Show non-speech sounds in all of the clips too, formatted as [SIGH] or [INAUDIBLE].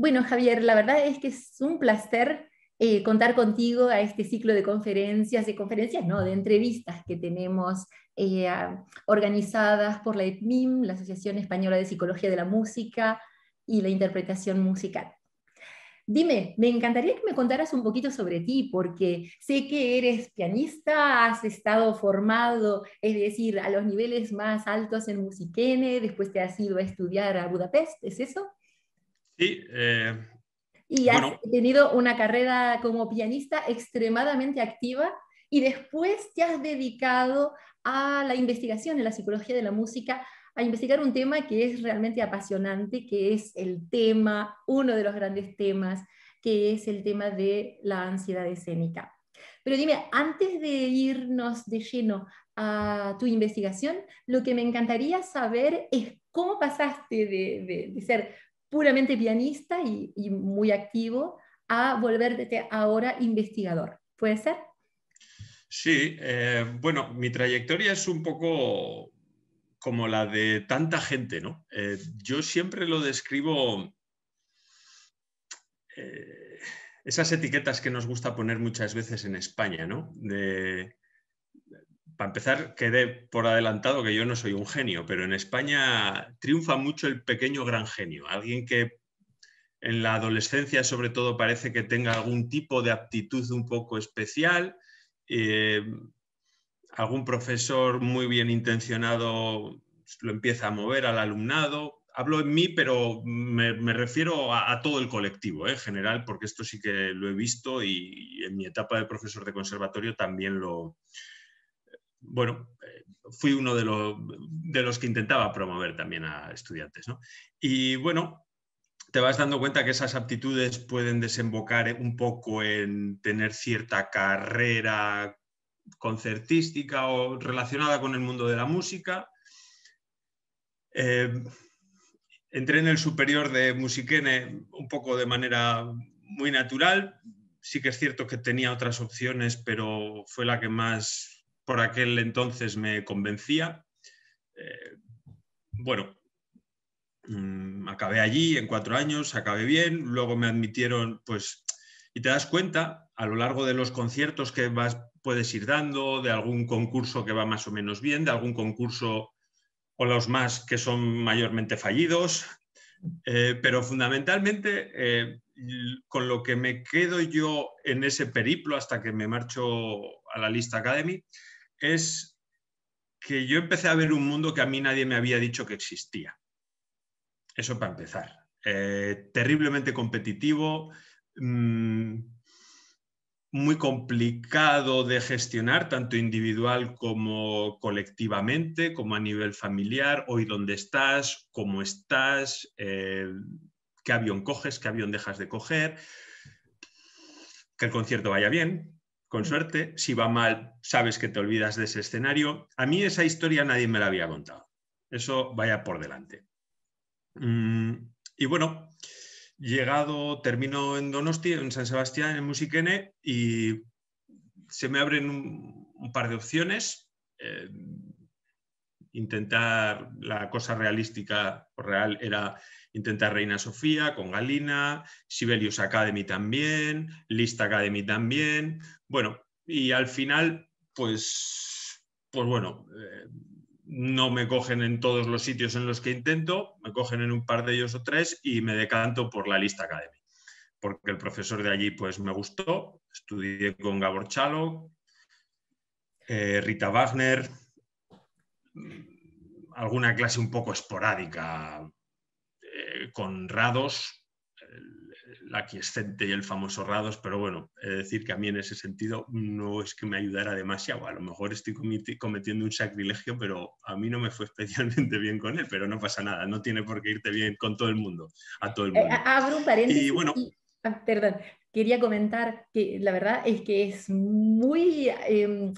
Bueno, Javier, la verdad es que es un placer eh, contar contigo a este ciclo de conferencias, de conferencias, no, de entrevistas que tenemos eh, organizadas por la EPMIM, la Asociación Española de Psicología de la Música y la Interpretación Musical. Dime, me encantaría que me contaras un poquito sobre ti, porque sé que eres pianista, has estado formado, es decir, a los niveles más altos en Musiquene, después te has ido a estudiar a Budapest, ¿es eso? Eh, y has tenido una carrera como pianista extremadamente activa y después te has dedicado a la investigación en la psicología de la música, a investigar un tema que es realmente apasionante, que es el tema, uno de los grandes temas, que es el tema de la ansiedad escénica. Pero dime, antes de irnos de lleno a tu investigación, lo que me encantaría saber es cómo pasaste de ser puramente pianista y, muy activo a volverte ahora investigador. ¿Puede ser? Sí, eh, bueno, mi trayectoria es un poco como la de tanta gente, ¿no? Eh, yo siempre lo describo eh, esas etiquetas que nos gusta poner muchas veces en España, ¿no? para empezar, quede por adelantado que yo no soy un genio, pero en España triunfa mucho el pequeño gran genio, alguien que en la adolescencia sobre todo parece que tenga algún tipo de aptitud un poco especial, eh, algún profesor muy bien intencionado lo empieza a mover al alumnado. Hablo en mí, pero me, refiero a, todo el colectivo eh, en general, porque esto sí que lo he visto y en mi etapa de profesor de conservatorio también lo, bueno, eh, fui uno de, los que intentaba promover también a estudiantes. ¿no? Y bueno, te vas dando cuenta que esas aptitudes pueden desembocar un poco en tener cierta carrera concertística o relacionada con el mundo de la música. Eh, entré en el superior de Musiquene un poco de manera muy natural. Sí que es cierto que tenía otras opciones, pero fue la que más por aquel entonces me convencía. Eh, bueno, mm, acabé allí en cuatro años, acabé bien, luego me admitieron, pues, y te das cuenta a lo largo de los conciertos que vas, puedes ir dando, de algún concurso que va más o menos bien, de algún concurso o los más que son mayormente fallidos, eh, pero fundamentalmente eh, con lo que me quedo yo en ese periplo hasta que me marcho a la lista Academy es que yo empecé a ver un mundo que a mí nadie me había dicho que existía. Eso para empezar. Eh, terriblemente competitivo, mm, muy complicado de gestionar, tanto individual como colectivamente, como a nivel familiar, hoy dónde estás, cómo estás, eh, qué avión coges, qué avión dejas de coger, que el concierto vaya bien, con mm. suerte. Si va mal, sabes que te olvidas de ese escenario. A mí esa historia nadie me la había contado. Eso vaya por delante. Mm, y bueno, llegado, termino en Donosti, en San Sebastián, en Musiquene, y se me abren un, par de opciones. Eh, intentar la cosa realística o real era Intenta Reina Sofía con Galina, Sibelius Academy también, Lista Academy también. Bueno, y al final, pues, pues bueno, eh, no me cogen en todos los sitios en los que intento, me cogen en un par de ellos o tres y me decanto por la Lista Academy porque el profesor de allí pues me gustó, estudié con Gabor Chalo, eh, Rita Wagner, alguna clase un poco esporádica, eh, con Rados, la quiescente y el famoso Rados, pero bueno, es decir que a mí en ese sentido no es que me ayudara demasiado, a lo mejor estoy cometiendo un sacrilegio, pero a mí no me fue [LAUGHS] especialmente bien con él, pero no pasa nada, no tiene por qué irte bien con todo el mundo, a todo el eh, mundo. abro un paréntesis. Y, bueno, ah, perdón, quería comentar que la verdad es que es muy, em,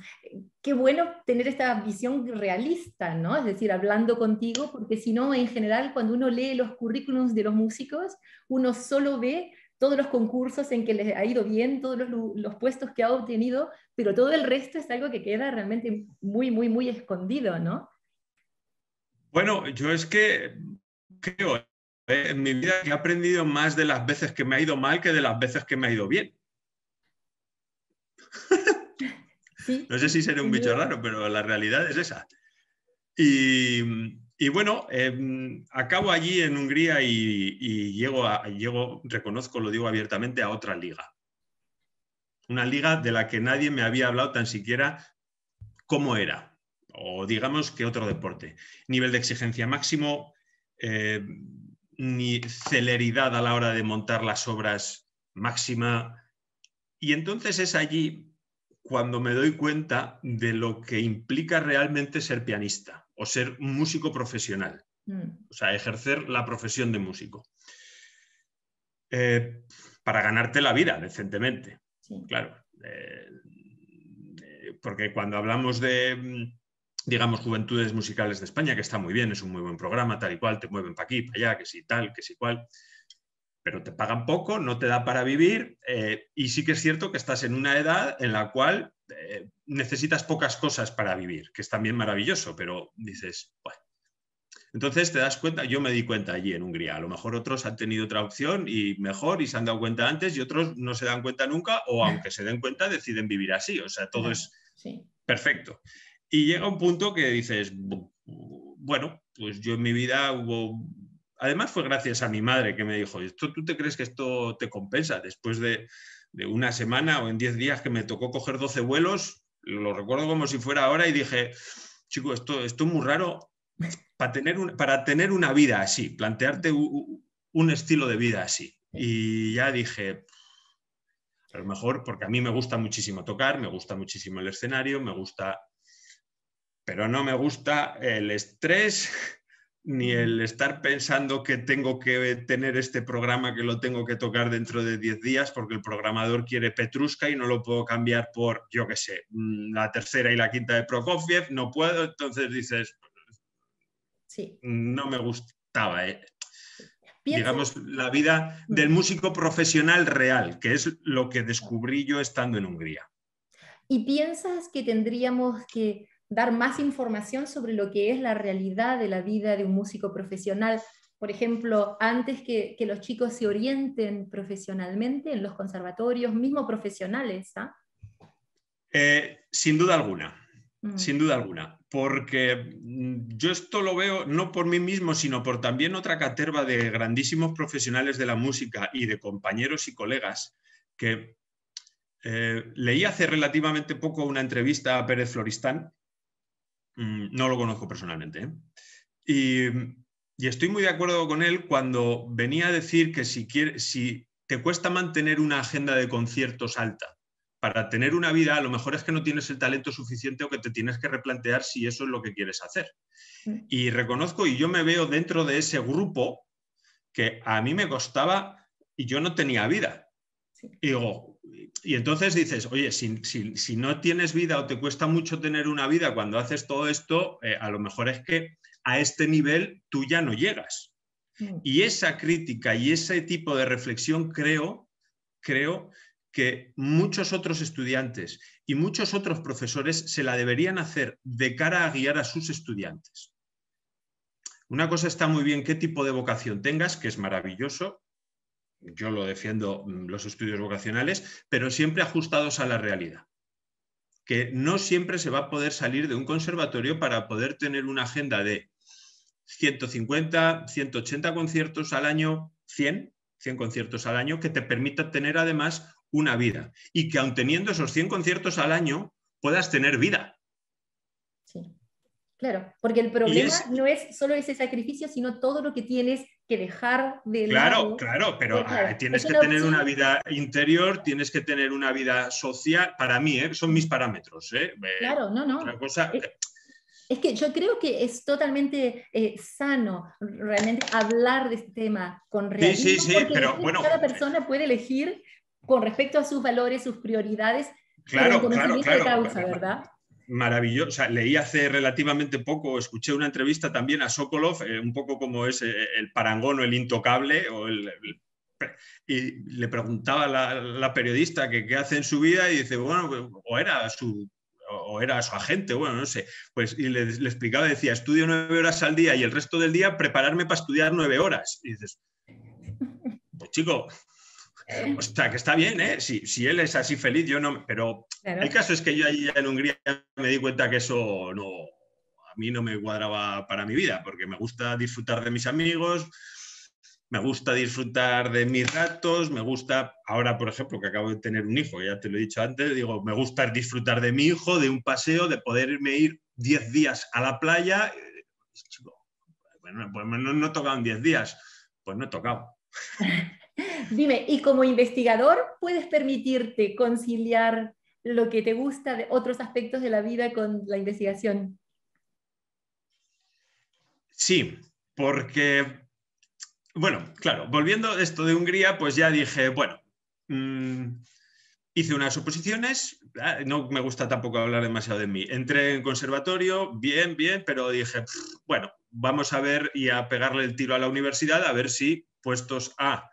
qué bueno tener esta visión realista, ¿no? Es decir, hablando contigo, porque si no, en general, cuando uno lee los currículums de los músicos, uno solo ve todos los concursos en que les ha ido bien, todos los, los, puestos que ha obtenido, pero todo el resto es algo que queda realmente muy, muy, muy escondido, ¿no? Bueno, yo es que creo, en mi vida he aprendido más de las veces que me ha ido mal que de las veces que me ha ido bien. [LAUGHS] no sé si seré un bicho raro, pero la realidad es esa. Y, bueno, eh, acabo allí en Hungría y, llego, reconozco, lo digo abiertamente, a otra liga. Una liga de la que nadie me había hablado tan siquiera cómo era, o digamos que otro deporte. Nivel de exigencia máximo, eh, ni celeridad a la hora de montar las obras máxima. Y entonces es allí cuando me doy cuenta de lo que implica realmente ser pianista o ser músico profesional, mm. o sea, ejercer la profesión de músico. Eh, para ganarte la vida decentemente, claro. Eh, eh, porque cuando hablamos de, mm, digamos, Juventudes Musicales de España, que está muy bien, es un muy buen programa, tal y cual, te mueven para aquí, para allá, que si tal, que si cual, pero te pagan poco, no te da para vivir eh, y sí que es cierto que estás en una edad en la cual eh, necesitas pocas cosas para vivir, que es también maravilloso, pero dices, bueno. Entonces te das cuenta, yo me di cuenta allí en Hungría, a lo mejor otros han tenido otra opción y mejor y se han dado cuenta antes y otros no se dan cuenta nunca o aunque se den cuenta deciden vivir así, o sea, todo es perfecto. Y llega un punto que dices, bueno, pues yo en mi vida hubo... Además fue gracias a mi madre que me dijo, ¿Esto, ¿tú te crees que esto te compensa? Después de, una semana o en 10 días que me tocó coger 12 vuelos, lo recuerdo como si fuera ahora y dije, chico, esto, esto es muy raro para tener, para tener una vida así, plantearte un estilo de vida así. Y ya dije, a lo mejor porque a mí me gusta muchísimo tocar, me gusta muchísimo el escenario, me gusta pero no me gusta el estrés [LAUGHS] ni el estar pensando que tengo que tener este programa que lo tengo que tocar dentro de 10 días porque el programador quiere Petrusca y no lo puedo cambiar por, yo qué sé, mm, la tercera y la quinta de Prokofiev, no puedo, entonces dices, sí. no me gustaba. Eh. Digamos, la vida del músico profesional real, que es lo que descubrí yo estando en Hungría. ¿Y piensas que tendríamos que dar más información sobre lo que es la realidad de la vida de un músico profesional. Por ejemplo, antes que, los chicos se orienten profesionalmente en los conservatorios, mismo profesionales. ¿ah? Eh, sin duda alguna, mm. sin duda alguna, porque mm, yo esto lo veo no por mí mismo, sino por también otra caterva de grandísimos profesionales de la música y de compañeros y colegas que eh, leí hace relativamente poco una entrevista a Pérez Floristán, Mm, no lo conozco personalmente. ¿eh? Y, estoy muy de acuerdo con él cuando venía a decir que si, si te cuesta mantener una agenda de conciertos alta para tener una vida, a lo mejor es que no tienes el talento suficiente o que te tienes que replantear si eso es lo que quieres hacer. Y reconozco y yo me veo dentro de ese grupo que a mí me costaba y yo no tenía vida. Y digo, y entonces dices, oye, si, no tienes vida o te cuesta mucho tener una vida cuando haces todo esto, eh, a lo mejor es que a este nivel tú ya no llegas. Mm. Y esa crítica y ese tipo de reflexión creo, creo que muchos otros estudiantes y muchos otros profesores se la deberían hacer de cara a guiar a sus estudiantes. Una cosa está muy bien qué tipo de vocación tengas, que es maravilloso, yo lo defiendo mm, los estudios vocacionales, pero siempre ajustados a la realidad. Que no siempre se va a poder salir de un conservatorio para poder tener una agenda de 150, 180 conciertos al año, 100, 100 conciertos al año, que te permita tener además una vida y que aun teniendo esos 100 conciertos al año puedas tener vida. Sí, claro, porque el problema no es solo ese sacrificio, sino todo lo que tienes que dejar de claro claro pero eh, ah, tienes que tener una vida interior tienes que tener una vida social para mí eh, son mis parámetros ¿eh? eh claro no no es, que yo creo que es totalmente sano realmente hablar de este tema con realismo. Sí, sí, sí, pero bueno. Cada persona puede elegir con respecto a sus valores, sus prioridades, claro, con claro, claro, causa, ¿verdad? maravilloso. leí hace relativamente poco, escuché una entrevista también a Sokolov, eh, un poco como es eh, el parangón o el intocable, y le preguntaba a la, periodista qué hace en su vida y dice, bueno, pues, o era su o era su agente, bueno, no sé, pues y le, le explicaba, decía, estudio nueve horas al día y el resto del día prepararme para estudiar nueve horas. Y dices, pues chico, eh, o sea, que está bien, ¿eh? Si, él es así feliz, yo no. Pero el caso es que yo allí en Hungría me di cuenta que eso no. A mí no me cuadraba para mi vida, porque me gusta disfrutar de mis amigos, me gusta disfrutar de mis ratos, me gusta. Ahora, por ejemplo, que acabo de tener un hijo, ya te lo he dicho antes, digo, me gusta disfrutar de mi hijo, de un paseo, de poderme ir 10 días a la playa. bueno, eh, pues, pues, pues no, no he tocado en 10 días, pues no he tocado. [LAUGHS] Dime, ¿y como investigador puedes permitirte conciliar lo que te gusta de otros aspectos de la vida con la investigación? Sí, porque, bueno, claro, volviendo a esto de Hungría, pues ya dije, bueno, mm, hice unas suposiciones, ah, no me gusta tampoco hablar demasiado de mí. Entré en conservatorio, bien, bien, pero dije, bueno, vamos a ver y a pegarle el tiro a la universidad a ver si puestos a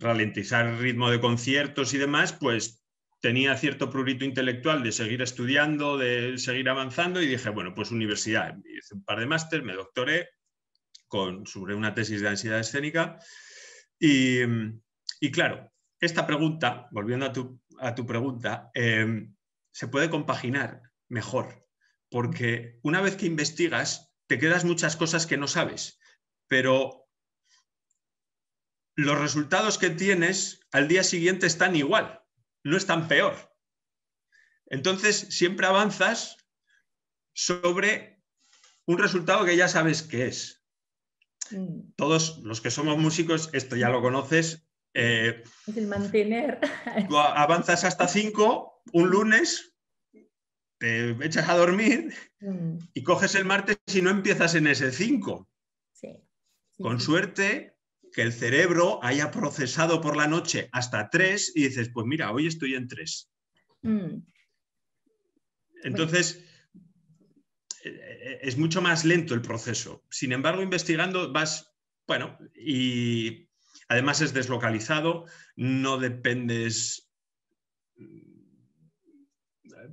ralentizar el ritmo de conciertos y demás, pues tenía cierto prurito intelectual de seguir estudiando, de seguir avanzando y dije, bueno, pues universidad. Hice un par de máster, me doctoré con, sobre una tesis de ansiedad escénica y, claro, esta pregunta, volviendo a tu, a tu pregunta, em, se puede compaginar mejor, porque una vez que investigas, te quedas muchas cosas que no sabes, pero los resultados que tienes al día siguiente están igual, no están peor. Entonces, siempre avanzas sobre un resultado que ya sabes qué es. Mm. Todos los que somos músicos, esto ya lo conoces. Eh, es el mantener. Tú [LAUGHS] avanzas hasta 5, un mm. lunes, te echas a dormir mm. y coges el martes y no empiezas en ese 5. Sí. Con suerte, que el cerebro haya procesado por la noche hasta tres y dices, pues mira, hoy estoy en tres. Mm. Entonces, eh, es mucho más lento el proceso. Sin embargo, investigando vas, bueno, y además es deslocalizado, no dependes,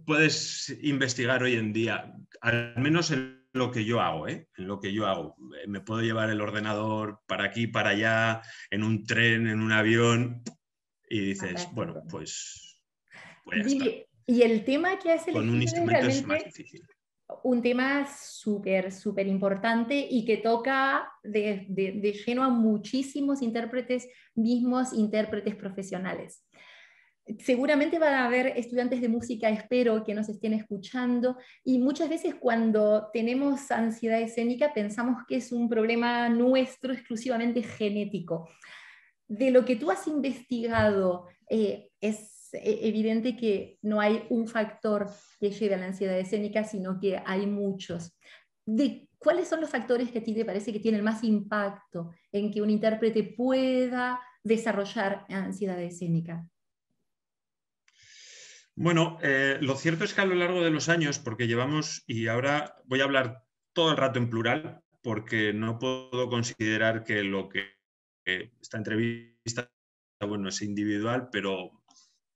puedes investigar hoy en día, al menos en lo que yo hago, ¿eh? lo que yo hago. Eh, me puedo llevar el ordenador para aquí, para allá, en un tren, en un avión, y dices, bueno, pues... y, el tema que has el un instrumento es Un tema súper, súper importante y que toca de, de, lleno a muchísimos intérpretes, mismos intérpretes profesionales. Seguramente van a haber estudiantes de música, espero, que nos estén escuchando. Y muchas veces cuando tenemos ansiedad escénica pensamos que es un problema nuestro exclusivamente genético. De lo que tú has investigado, eh, es eh, evidente que no hay un factor que lleve a la ansiedad escénica, sino que hay muchos. De, ¿Cuáles son los factores que a ti te parece que tienen más impacto en que un intérprete pueda desarrollar ansiedad escénica? Bueno, eh, lo cierto es que a lo largo de los años, porque llevamos, y ahora voy a hablar todo el rato en plural, porque no puedo considerar que lo que eh, esta entrevista, bueno, es individual, pero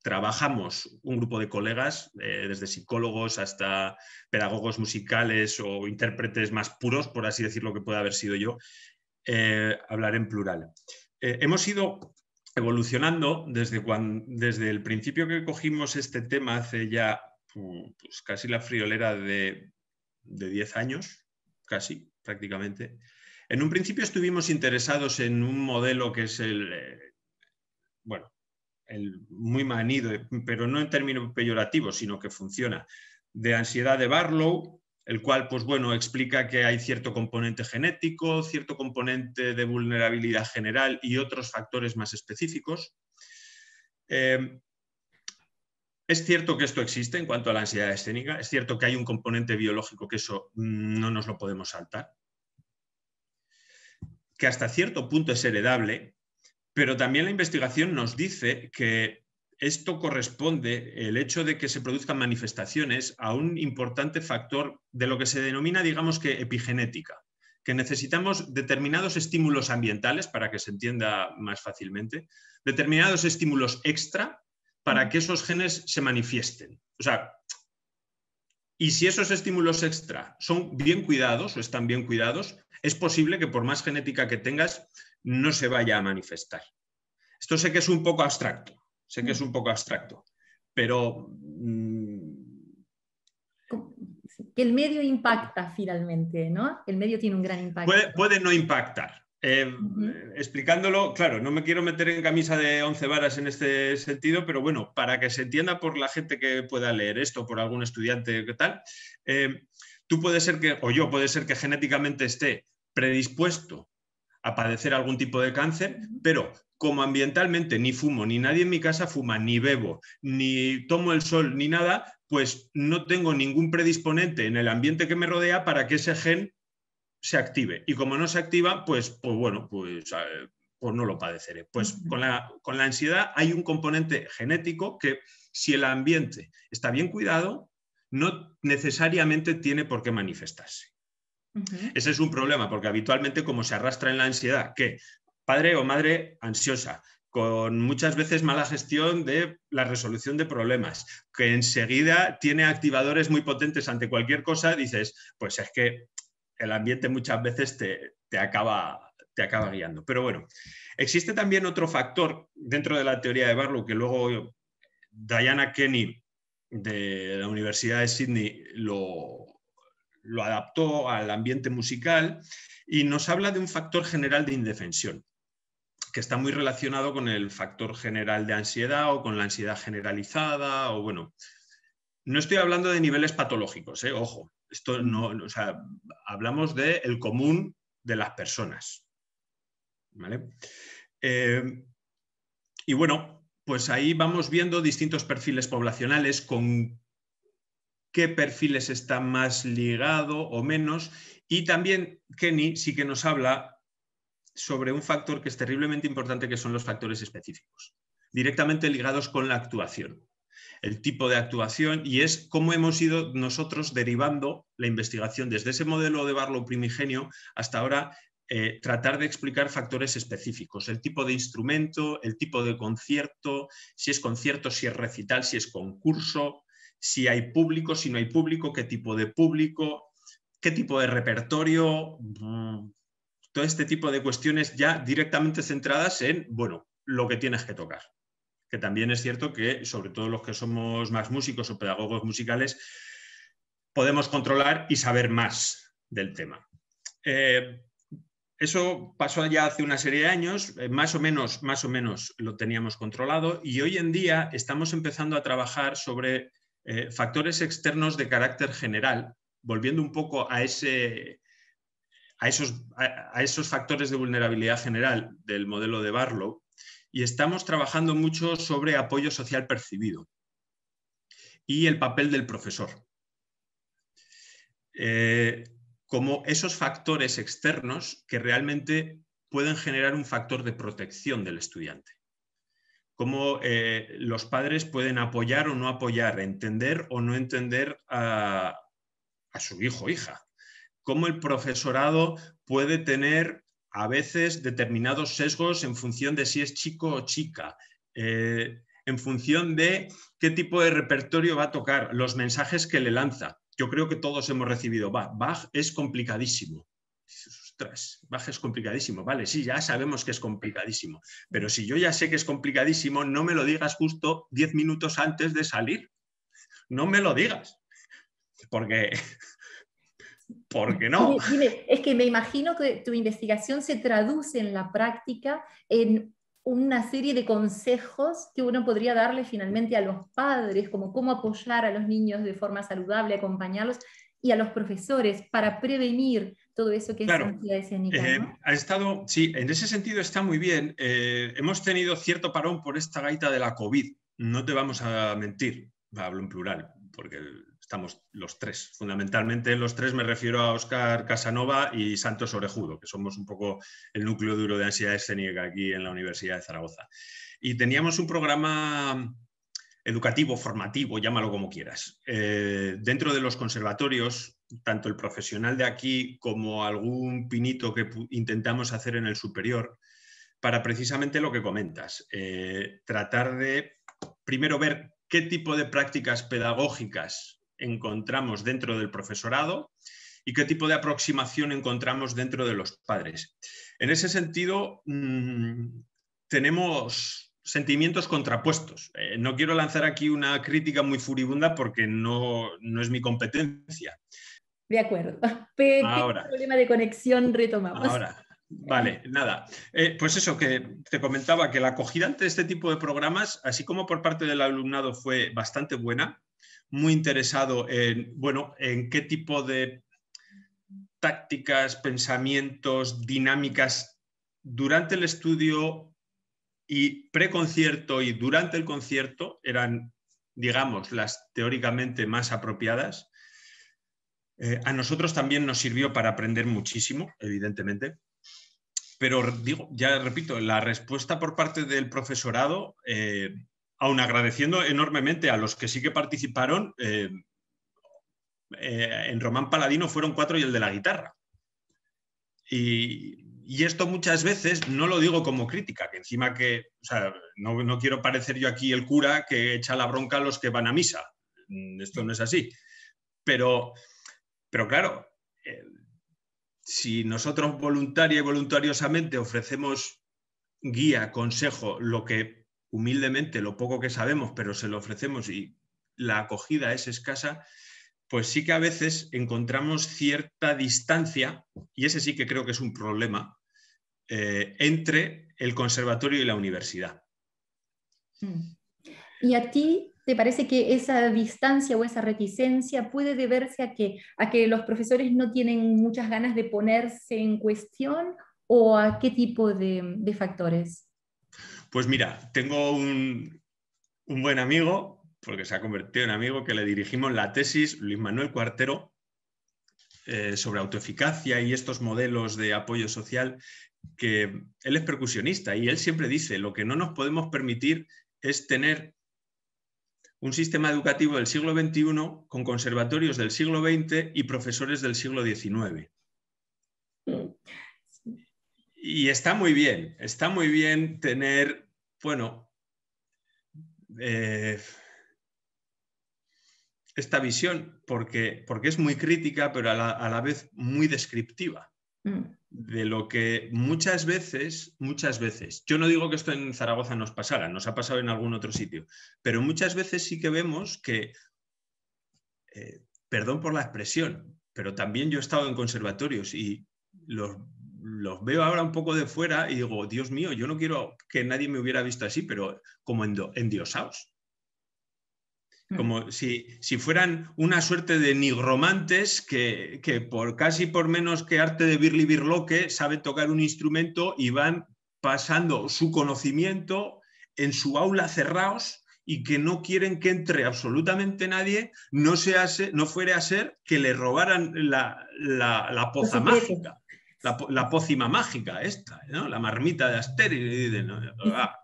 trabajamos un grupo de colegas, eh, desde psicólogos hasta pedagogos musicales o intérpretes más puros, por así decirlo, que pueda haber sido yo, hablar en plural. hemos ido evolucionando desde, cuando, desde el principio que cogimos este tema hace ya pues casi la friolera de, 10 años, casi prácticamente. En un principio estuvimos interesados en un modelo que es el, eh, bueno, el muy manido, pero no en términos peyorativos, sino que funciona, de ansiedad de Barlow, el cual, pues bueno, explica que hay cierto componente genético, cierto componente de vulnerabilidad general y otros factores más específicos. Em, es cierto que esto existe en cuanto a la ansiedad escénica, es cierto que hay un componente biológico que eso no nos lo podemos saltar, que hasta cierto punto es heredable, pero también la investigación nos dice que esto corresponde, el hecho de que se produzcan manifestaciones, a un importante factor de lo que se denomina, digamos que, epigenética, que necesitamos determinados estímulos ambientales, para que se entienda más fácilmente, determinados estímulos extra para que esos genes se manifiesten. O sea, y si esos estímulos extra son bien cuidados o están bien cuidados, es posible que por más genética que tengas, no se vaya a manifestar. Esto sé que es un poco abstracto, Sé que es mm. un poco abstracto, pero... Mm, que el medio impacta finalmente, ¿no? El medio tiene un gran impacto. Puede, no impactar. Eh, explicándolo, claro, no me quiero meter en camisa de 11 varas en este sentido, pero bueno, para que se entienda por la gente que pueda leer esto, por algún estudiante que tal, eh, tú puedes ser que, o yo puede ser que genéticamente esté predispuesto a padecer algún tipo de cáncer, pero como ambientalmente ni fumo, ni nadie en mi casa fuma, ni bebo, ni tomo el sol, ni nada, pues no tengo ningún predisponente en el ambiente que me rodea para que ese gen se active. Y como no se activa, pues, pues bueno, pues, eh, pues no lo padeceré. Pues con la ansiedad hay un componente genético que si el ambiente está bien cuidado, no necesariamente tiene por qué manifestarse. Ese es un problema, porque habitualmente como se arrastra en la ansiedad, que padre o madre ansiosa, con muchas veces mala gestión de la resolución de problemas, que enseguida tiene activadores muy potentes ante cualquier cosa, dices, pues es que el ambiente muchas veces te, acaba, te acaba guiando. Pero bueno, existe también otro factor dentro de la teoría de Barlow que luego Diana Kenny de la Universidad de Sydney lo, lo adaptó al ambiente musical y nos habla de un factor general de indefensión, que está muy relacionado con el factor general de ansiedad o con la ansiedad generalizada o bueno. No estoy hablando de niveles patológicos, ¿eh? ojo. Esto hablamos del el común de las personas. Eh, y bueno, pues ahí vamos viendo distintos perfiles poblacionales con qué perfiles está más ligado o menos. Y también Kenny sí que nos habla sobre un factor que es terriblemente importante, que son los factores específicos, directamente ligados con la actuación, el tipo de actuación, y es cómo hemos ido nosotros derivando la investigación desde ese modelo de Barlow primigenio hasta ahora eh, tratar de explicar factores específicos, el tipo de instrumento, el tipo de concierto, si es concierto, si es recital, si es concurso, si hay público, si no hay público, qué tipo de público, qué tipo de repertorio, mm, todo este tipo de cuestiones ya directamente centradas en, bueno, lo que tienes que tocar. Que también es cierto que, sobre todo los que somos más músicos o pedagogos musicales, podemos controlar y saber más del tema. Eh, eso pasó ya hace una serie de años, eh, más o menos, más o menos lo teníamos controlado y hoy en día estamos empezando a trabajar sobre eh, factores externos de carácter general, volviendo un poco a, esos, factores de vulnerabilidad general del modelo de Barlow, y estamos trabajando mucho sobre apoyo social percibido y el papel del profesor. Eh, como esos factores externos que realmente pueden generar un factor de protección del estudiante cómo eh, los padres pueden apoyar o no apoyar, entender o no entender a, su hijo o hija, cómo el profesorado puede tener a veces determinados sesgos en función de si es chico o chica, eh, en función de qué tipo de repertorio va a tocar, los mensajes que le lanza. Yo creo que todos hemos recibido, Bach, Bach es complicadísimo es complicadísimo. Vale, sí, ya sabemos que es complicadísimo, pero si yo ya sé que es complicadísimo, no me lo digas justo 10 minutos antes de salir. No me lo digas, porque [LAUGHS] porque no? es que me imagino que tu investigación se traduce en la práctica en una serie de consejos que uno podría darle finalmente a los padres, como cómo apoyar a los niños de forma saludable, acompañarlos, y a los profesores para prevenir todo eso que es la escénica. Eh, ha estado, sí, en ese sentido está muy bien. Eh, hemos tenido cierto parón por esta gaita de la COVID, no te vamos a mentir, hablo en plural, porque estamos los tres. Fundamentalmente los tres me refiero a Oscar Casanova y Santos Orejudo, que somos un poco el núcleo duro de ansiedad escénica aquí en la Universidad de Zaragoza. Y teníamos un programa educativo, formativo, llámalo como quieras. Eh, dentro de los conservatorios tanto el profesional de aquí como algún pinito que intentamos hacer en el superior, para precisamente lo que comentas, eh, tratar de primero ver qué tipo de prácticas pedagógicas encontramos dentro del profesorado y qué tipo de aproximación encontramos dentro de los padres. En ese sentido, mm, tenemos sentimientos contrapuestos. Eh, no quiero lanzar aquí una crítica muy furibunda porque no es mi competencia, de acuerdo. [LAUGHS] Pe problema de conexión retomamos. Ahora. Vale, nada. Eh, pues eso que te comentaba, que la acogida ante este tipo de programas, así como por parte del alumnado, fue bastante buena, muy interesado en, bueno, en qué tipo de tácticas, pensamientos, dinámicas durante el estudio y preconcierto y durante el concierto eran, digamos, las teóricamente más apropiadas eh, a nosotros también nos sirvió para aprender muchísimo, evidentemente. Pero digo, ya repito, la respuesta por parte del profesorado, eh, aun agradeciendo enormemente a los que sí que participaron, eh, en Román Paladino fueron cuatro y el de la guitarra. Y, esto muchas veces no lo digo como crítica, que encima que, o sea, no, no, quiero parecer yo aquí el cura que echa la bronca a los que van a misa. Mm, esto no es así. Pero pero claro, eh, si nosotros voluntaria y voluntariosamente ofrecemos guía, consejo, lo que humildemente, lo poco que sabemos, pero se lo ofrecemos y la acogida es escasa, pues sí que a veces encontramos cierta distancia, y ese sí que creo que es un problema, eh, entre el conservatorio y la universidad. Mm. ¿Y a ti ¿Te parece que esa distancia o esa reticencia puede deberse a que, a que los profesores no tienen muchas ganas de ponerse en cuestión o a qué tipo de, factores? Pues mira, tengo un, buen amigo, porque se ha convertido en amigo, que le dirigimos la tesis Luis Manuel Cuartero eh, sobre autoeficacia y estos modelos de apoyo social, que él es percusionista y él siempre dice, lo que no nos podemos permitir es tener un sistema educativo del siglo XXI con conservatorios del siglo XX y profesores del siglo XIX. Mm. Y está muy bien, está muy bien tener, bueno, eh, esta visión, porque, porque, es muy crítica, pero a la, vez muy descriptiva. Mm de lo que muchas veces, muchas veces, yo no digo que esto en Zaragoza nos pasara, nos ha pasado en algún otro sitio, pero muchas veces sí que vemos que, eh, perdón por la expresión, pero también yo he estado en conservatorios y los, los, veo ahora un poco de fuera y digo, Dios mío, yo no quiero que nadie me hubiera visto así, pero como en house como si, si fueran una suerte de nigromantes que, por casi por menos que arte de Birli Birloque sabe tocar un instrumento y van pasando su conocimiento en su aula cerrados y que no quieren que entre absolutamente nadie, no, hace no fuere a ser que le robaran la, la, poza mágica. La, pócima mágica esta, la marmita de Asterix. ¿no? Ah,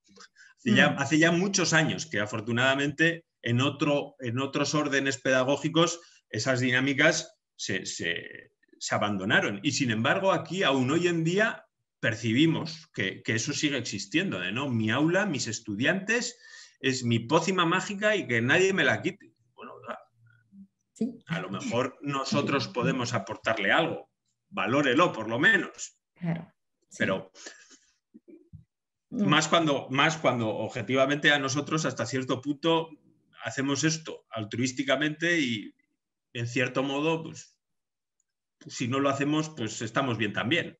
[LAUGHS] hace ya muchos años que afortunadamente en, otro, en otros órdenes pedagógicos esas dinámicas se, abandonaron. Y sin embargo, aquí aún hoy en día percibimos que, eso sigue existiendo, de no, mi aula, mis estudiantes, es mi pócima mágica y que nadie me la quite. Bueno, a, lo mejor nosotros podemos aportarle algo, valórelo por lo menos. Pero más cuando, más cuando objetivamente a nosotros hasta cierto punto hacemos esto altruísticamente y en cierto modo, pues, pues, si no lo hacemos, pues estamos bien también.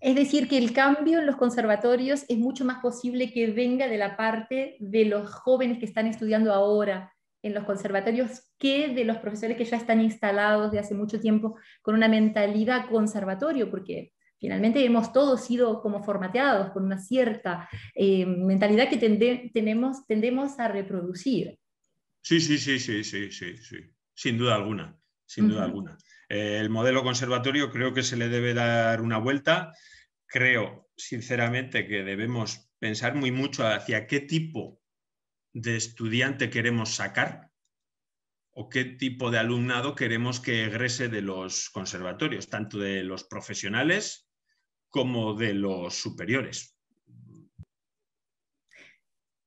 Es decir, que el cambio en los conservatorios es mucho más posible que venga de la parte de los jóvenes que están estudiando ahora en los conservatorios que de los profesores que ya están instalados de hace mucho tiempo con una mentalidad conservatorio, porque finalmente hemos todos sido como formateados con una cierta eh, mentalidad que tendemos a reproducir. Sí, sí, sí, sí, sí, sí, sí. Sin duda alguna, sin duda alguna. Eh, el modelo conservatorio creo que se le debe dar una vuelta. Creo, sinceramente, que debemos pensar muy mucho hacia qué tipo de estudiante queremos sacar o qué tipo de alumnado queremos que egrese de los conservatorios, tanto de los profesionales como de los superiores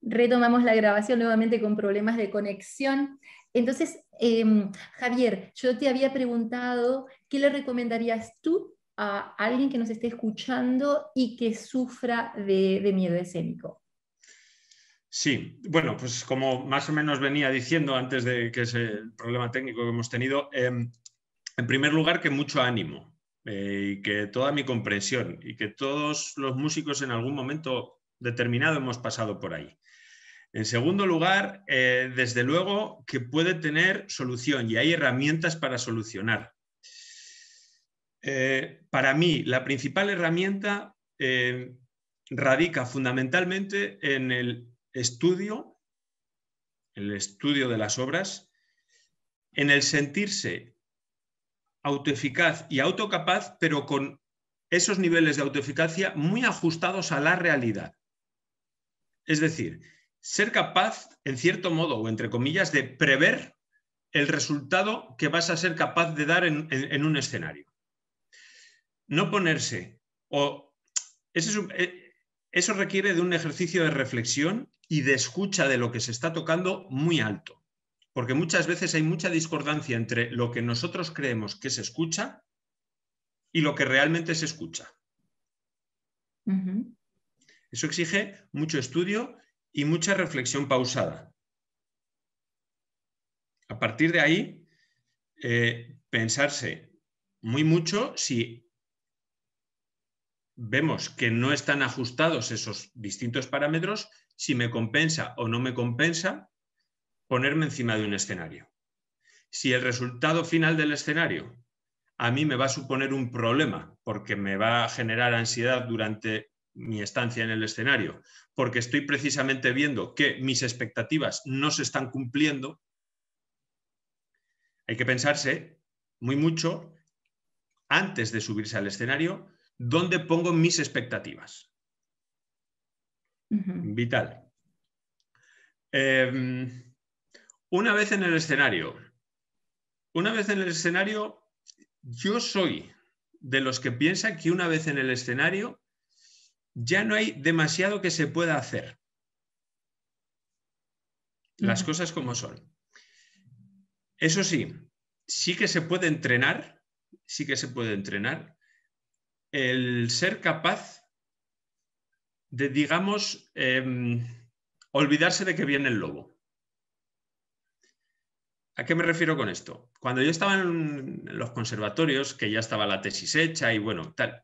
retomamos la grabación nuevamente con problemas de conexión. Entonces, em, Javier, yo te había preguntado qué le recomendarías tú a alguien que nos esté escuchando y que sufra de, miedo escénico. Sí, bueno, pues como más o menos venía diciendo antes de que es el problema técnico que hemos tenido, em, en primer lugar que mucho ánimo eh, y que toda mi comprensión y que todos los músicos en algún momento determinado hemos pasado por ahí. En segundo lugar, eh, desde luego que puede tener solución y hay herramientas para solucionar. Eh, para mí, la principal herramienta eh, radica fundamentalmente en el estudio, el estudio de las obras, en el sentirse autoeficaz y autocapaz, pero con esos niveles de autoeficacia muy ajustados a la realidad. Es decir, ser capaz, en cierto modo, o entre comillas, de prever el resultado que vas a ser capaz de dar en, un escenario. No ponerse, o eh, eso, requiere de un ejercicio de reflexión y de escucha de lo que se está tocando muy alto, porque muchas veces hay mucha discordancia entre lo que nosotros creemos que se escucha y lo que realmente se escucha. Eso exige mucho estudio y mucha reflexión pausada. A partir de ahí, eh, pensarse muy mucho si vemos que no están ajustados esos distintos parámetros, si me compensa o no me compensa ponerme encima de un escenario. Si el resultado final del escenario a mí me va a suponer un problema porque me va a generar ansiedad durante mi estancia en el escenario, porque estoy precisamente viendo que mis expectativas no se están cumpliendo, hay que pensarse muy mucho antes de subirse al escenario dónde pongo mis expectativas. Vital. Em, una vez en el escenario, una vez en el escenario, yo soy de los que piensan que una vez en el escenario ya no hay demasiado que se pueda hacer. Las cosas como son. Eso sí, sí que se puede entrenar, sí que se puede entrenar el ser capaz de, digamos, em, olvidarse de que viene el lobo. ¿A qué me refiero con esto? Cuando yo estaba en los conservatorios, que ya estaba la tesis hecha y bueno, tal,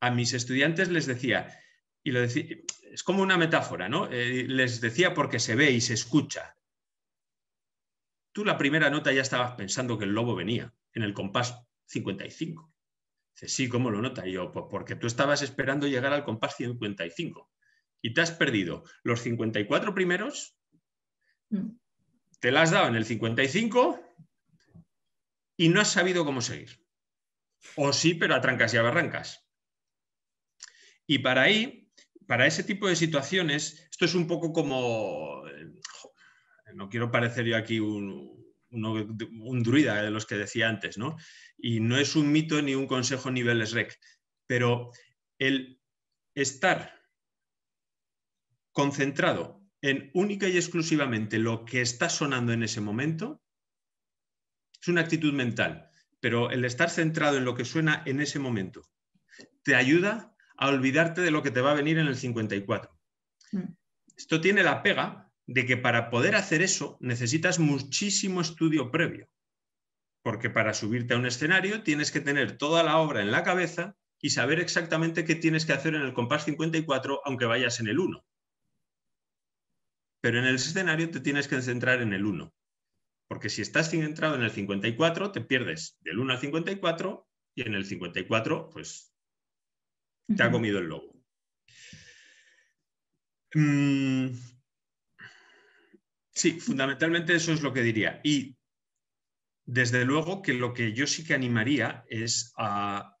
a mis estudiantes les decía, y lo es como una metáfora, ¿no? Eh, les decía porque se ve y se escucha. Tú la primera nota ya estabas pensando que el lobo venía en el compás 55. Dice, sí, ¿cómo lo nota? yo, pues porque tú estabas esperando llegar al compás 55 y te has perdido los 54 primeros, mm. te las has dado en el 55 y no has sabido cómo seguir. O sí, pero a trancas y a barrancas. Y para ahí, para ese tipo de situaciones, esto es un poco como, eh, no quiero parecer yo aquí un, druida de los que decía antes, ¿no? Y no es un mito ni un consejo niveles rec, pero el estar concentrado en única y exclusivamente lo que está sonando en ese momento es una actitud mental, pero el estar centrado en lo que suena en ese momento te ayuda a olvidarte de lo que te va a venir en el 54. Mm. Esto tiene la pega de que para poder hacer eso necesitas muchísimo estudio previo, porque para subirte a un escenario tienes que tener toda la obra en la cabeza y saber exactamente qué tienes que hacer en el compás 54, aunque vayas en el 1. Pero en el escenario te tienes que centrar en el 1. Porque si estás centrado en el 54, te pierdes del 1 al 54 y en el 54, pues te ha comido el lobo. Mm. sí, fundamentalmente eso es lo que diría. Y desde luego que lo que yo sí que animaría es a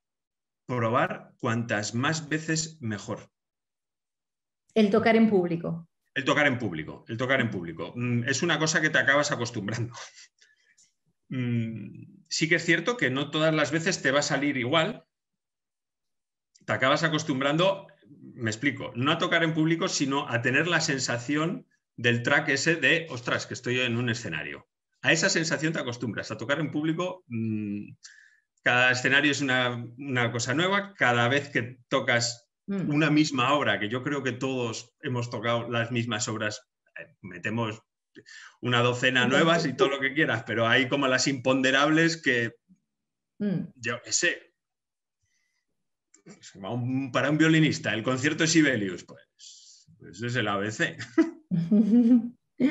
probar cuantas más veces mejor. El tocar en público. El tocar en público, el tocar en público. Mm, es una cosa que te acabas acostumbrando. [LAUGHS] Mm, sí que es cierto que no todas las veces te va a salir igual, te acabas acostumbrando, me explico, no a tocar en público, sino a tener la sensación del track ese de, ostras, que estoy en un escenario. A esa sensación te acostumbras, a tocar en público, mm, cada escenario es una, cosa nueva, cada vez que tocas mm. una misma obra, que yo creo que todos hemos tocado las mismas obras, eh, metemos una docena nuevas y todo lo que quieras, pero hay como las imponderables que, mm. yo sé, para un violinista, el concierto de Sibelius, pues, pues es el ABC. [LAUGHS]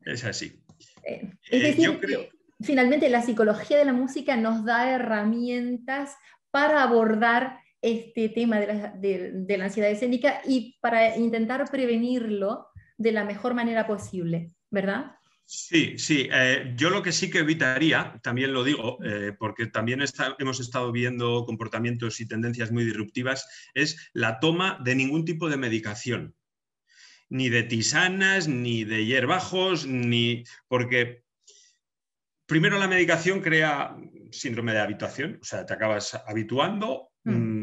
es así. Eh, es eh, decir, Finalmente, la psicología de la música nos da herramientas para abordar este tema de la, de la ansiedad escénica y para intentar prevenirlo de la mejor manera posible, ¿verdad? Sí, sí. Eh, yo lo que sí que evitaría, también lo digo, eh, porque también hemos estado viendo comportamientos y tendencias muy disruptivas, es la toma de ningún tipo de medicación. Ni de tisanas, ni de hierbajos, ni. Porque primero la medicación crea síndrome de habituación, o sea, te acabas habituando. Mm. Mm,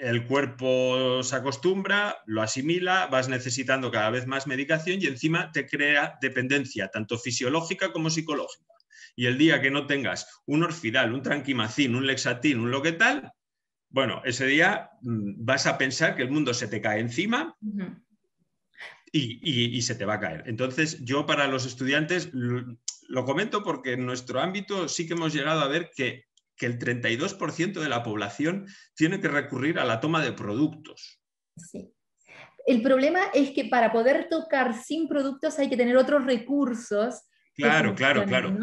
el cuerpo se acostumbra, lo asimila, vas necesitando cada vez más medicación y encima te crea dependencia, tanto fisiológica como psicológica. Y el día que no tengas un orfidal, un tranquimacín, un lexatín, un lo que tal, bueno, ese día mm, vas a pensar que el mundo se te cae encima y, se te va a caer. Entonces, yo para los estudiantes lo comento porque en nuestro ámbito sí que hemos llegado a ver que que el 32% de la población tiene que recurrir a la toma de productos. Sí. El problema es que para poder tocar sin productos hay que tener otros recursos. Claro, claro, claro.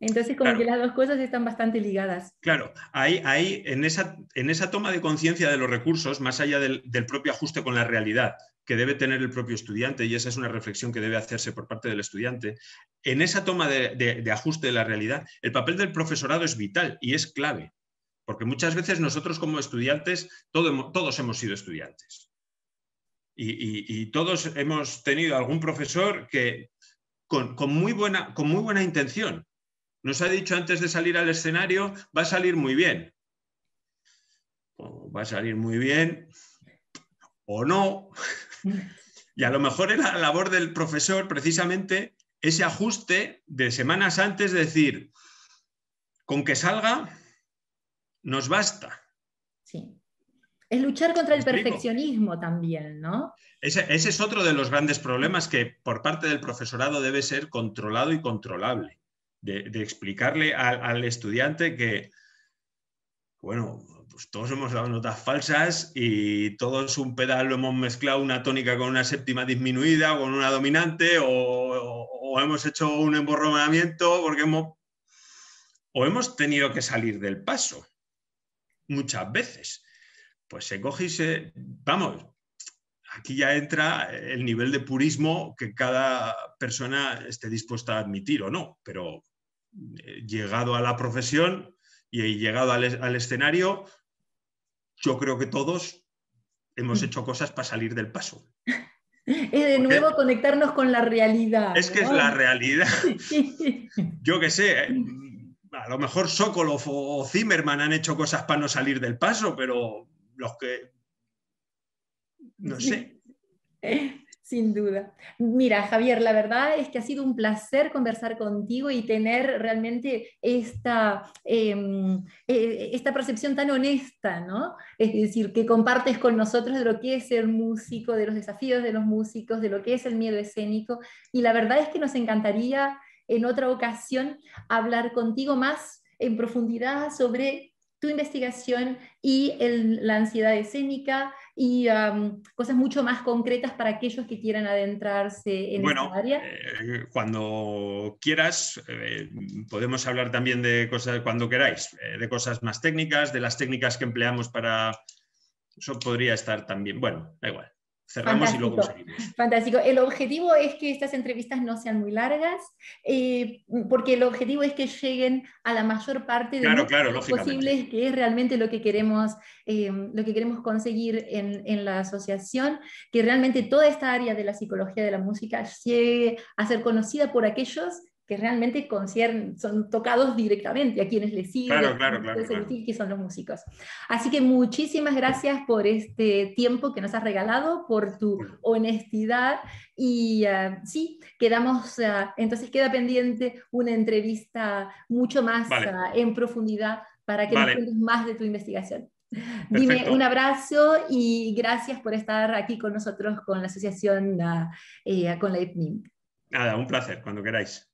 Entonces, como que las dos cosas están bastante ligadas. Claro, hay, en, esa, en esa toma de conciencia de los recursos, más allá del, propio ajuste con la realidad, que debe tener el propio estudiante, y esa es una reflexión que debe hacerse por parte del estudiante, en esa toma de, ajuste de la realidad, el papel del profesorado es vital y es clave, porque muchas veces nosotros como estudiantes, todos hemos sido estudiantes. Y, todos hemos tenido algún profesor que con, muy buena, con muy buena intención nos ha dicho antes de salir al escenario, va a salir muy bien. va a salir muy bien o no. Y a lo mejor en la labor del profesor precisamente ese ajuste de semanas antes, de decir, con que salga, nos basta. Sí. Es luchar contra el perfeccionismo también, ¿no? Ese, es otro de los grandes problemas que por parte del profesorado debe ser controlado y controlable, de, explicarle al estudiante que, bueno, pues todos hemos dado notas falsas y todos un pedal lo hemos mezclado una tónica con una séptima disminuida, o con una dominante, o, hemos hecho un emborronamiento porque hemos... o hemos tenido que salir del paso muchas veces. Pues se coge y se... Vamos, aquí ya entra el nivel de purismo que cada persona esté dispuesta a admitir o no, pero eh, llegado a la profesión y llegado al escenario, yo creo que todos hemos mm. hecho cosas para salir del paso. y de nuevo conectarnos con la realidad. Es que es la realidad. [LAUGHS] Yo qué sé, eh, mm, a lo mejor Sokolov o Zimmerman han hecho cosas para no salir del paso, pero los que... No sé. Eh, sin duda. Mira, Javier, la verdad es que ha sido un placer conversar contigo y tener realmente esta, em, e, esta percepción tan honesta, ¿no? Es decir, que compartes con nosotros de lo que es ser músico, de los desafíos de los músicos, de lo que es el miedo escénico. Y la verdad es que nos encantaría en otra ocasión hablar contigo más en profundidad sobre tu investigación y la ansiedad escénica y cosas mucho más concretas para aquellos que quieran adentrarse en área? Eh, cuando quieras, eh, podemos hablar también de cosas, cuando queráis, eh, de cosas más técnicas, de las técnicas que empleamos para... Eso podría estar también, bueno, da igual cerramos Fantástico. y lo conseguimos. Fantástico. El objetivo es que estas entrevistas no sean muy largas, eh, porque el objetivo es que lleguen a la mayor parte de lo los posibles, que es realmente lo que queremos, eh, lo que queremos conseguir en, en, la asociación, que realmente toda esta área de la psicología de la música llegue a ser conocida por aquellos que realmente son tocados directamente a quienes les siguen, que son los músicos. Así que muchísimas gracias por este tiempo que nos has regalado, por tu honestidad y ah, sí, quedamos, ah, entonces queda pendiente una entrevista mucho más ah, en profundidad para que nos cuentes más de tu investigación. Dime un abrazo y gracias por estar aquí con nosotros, con la asociación, eh, con la IPNIM. Nada, un placer, cuando queráis.